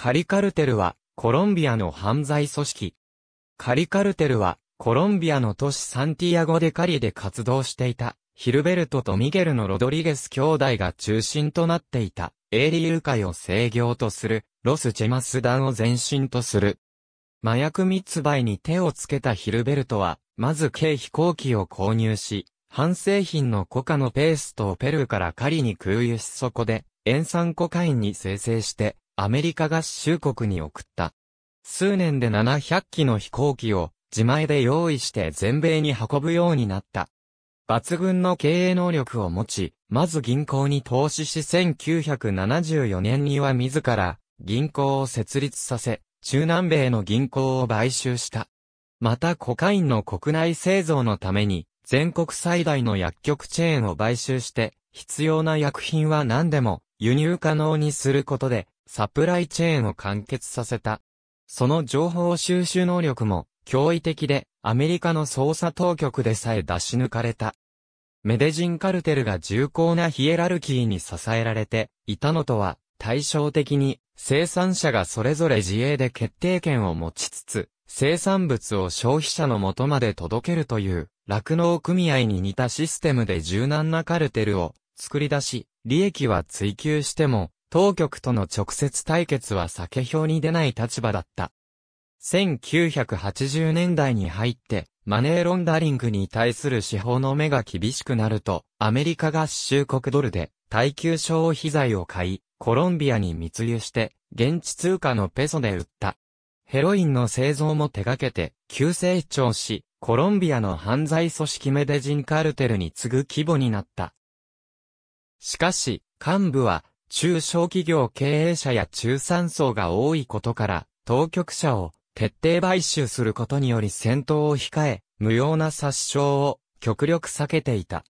カリカルテルは、コロンビアの犯罪組織。カリカルテルは、コロンビアの都市サンティアゴ・デ・カリで活動していた、ヒルベルトとミゲルのロドリゲス兄弟が中心となっていた、エーリール会を制御とする、ロス・チェマス団を前身とする。麻薬密売に手をつけたヒルベルトは、まず軽飛行機を購入し、半製品のコカのペーストをペルーから狩りに空輸しそこで、塩酸コカインに生成して、アメリカ合衆国に送った。数年で700機の飛行機を自前で用意して全米に運ぶようになった。抜群の経営能力を持ち、まず銀行に投資し1974年には自ら銀行を設立させ、中南米の銀行を買収した。またコカインの国内製造のために全国最大の薬局チェーンを買収して必要な薬品は何でも輸入可能にすることでサプライチェーンを完結させた。その情報収集能力も驚異的でアメリカの捜査当局でさえ出し抜かれた。メデジンカルテルが重厚なヒエラルキーに支えられていたのとは対照的に生産者がそれぞれ自営で決定権を持ちつつ生産物を消費者の元まで届けるという酪農組合に似たシステムで柔軟なカルテルを作り出し利益は追求しても当局との直接対決は避け票に出ない立場だった。1980年代に入って、マネーロンダリングに対する司法の目が厳しくなると、アメリカ合衆国ドルで、耐久消費財を買い、コロンビアに密輸して、現地通貨のペソで売った。ヘロインの製造も手掛けて、急成長し、コロンビアの犯罪組織メデジンカルテルに次ぐ規模になった。しかし、幹部は、中小企業経営者や中産層が多いことから、当局者を徹底買収することにより戦闘を控え、無用な殺傷を極力避けていた。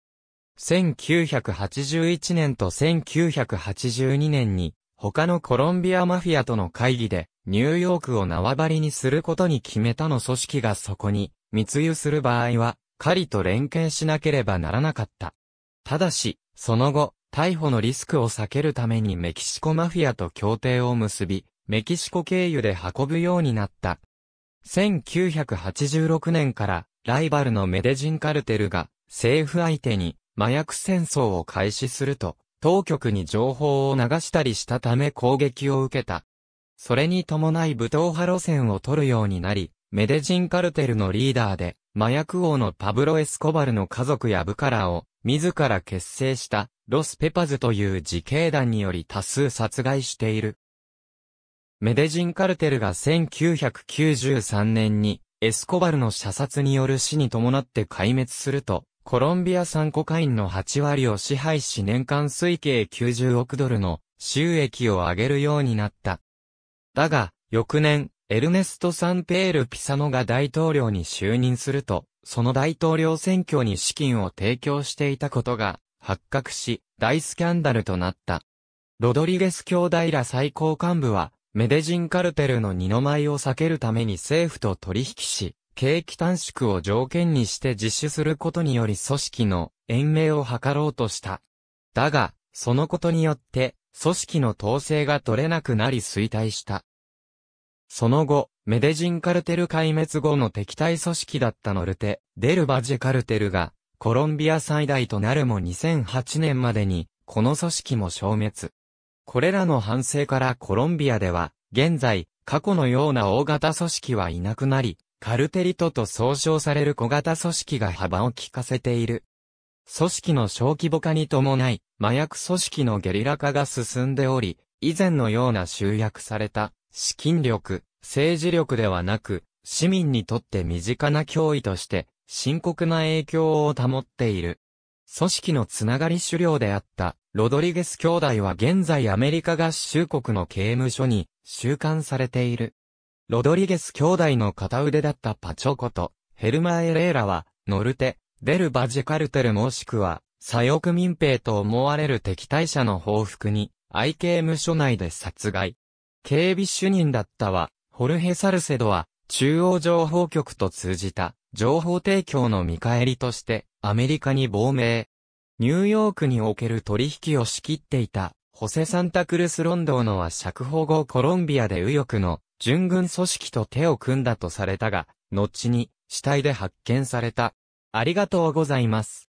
1981年と1982年に、他のコロンビアマフィアとの会議で、ニューヨークを縄張りにすることに決めたの組織がそこに密輸する場合は、狩りと連携しなければならなかった。ただし、その後、逮捕のリスクを避けるためにメキシコマフィアと協定を結び、メキシコ経由で運ぶようになった。1986年からライバルのメデジンカルテルが政府相手に麻薬戦争を開始すると当局に情報を流したりしたため攻撃を受けた。それに伴い武闘派路線を取るようになり、メデジンカルテルのリーダーで麻薬王のパブロ・エスコバルの家族や部下らを自ら結成したロス・ペパズという自警団により多数殺害している。メデジンカルテルが1993年にエスコバルの射殺による死に伴って壊滅すると、コロンビア産コカインの8割を支配し年間推計90億ドルの収益を上げるようになった。だが、翌年、エルネスト・サンペール・ピサノが大統領に就任すると、その大統領選挙に資金を提供していたことが発覚し、大スキャンダルとなった。ロドリゲス兄弟ら最高幹部は、メデジンカルテルの二の舞を避けるために政府と取引し、景気短縮を条件にして実施することにより組織の延命を図ろうとした。だが、そのことによって、組織の統制が取れなくなり衰退した。その後、メデジンカルテル壊滅後の敵対組織だったノルテ、デルバジェカルテルが、コロンビア最大となるも2008年までに、この組織も消滅。これらの反省からコロンビアでは、現在、過去のような大型組織はいなくなり、カルテリトと総称される小型組織が幅を利かせている。組織の小規模化に伴い、麻薬組織のゲリラ化が進んでおり、以前のような集約された、資金力、政治力ではなく、市民にとって身近な脅威として、深刻な影響を保っている。組織のつながり狩猟であったロドリゲス兄弟は現在アメリカ合衆国の刑務所に収監されている。ロドリゲス兄弟の片腕だったパチョコとヘルマエレーラはノルテ、デルバジカルテルもしくは左翼民兵と思われる敵対者の報復に愛刑務所内で殺害。警備主任だったはホルヘ・サルセドは中央情報局と通じた情報提供の見返りとして、アメリカに亡命。ニューヨークにおける取引を仕切っていた、ホセ・サンタクルス・ロンドーノは釈放後コロンビアで右翼の準軍組織と手を組んだとされたが、後に死体で発見された。ありがとうございます。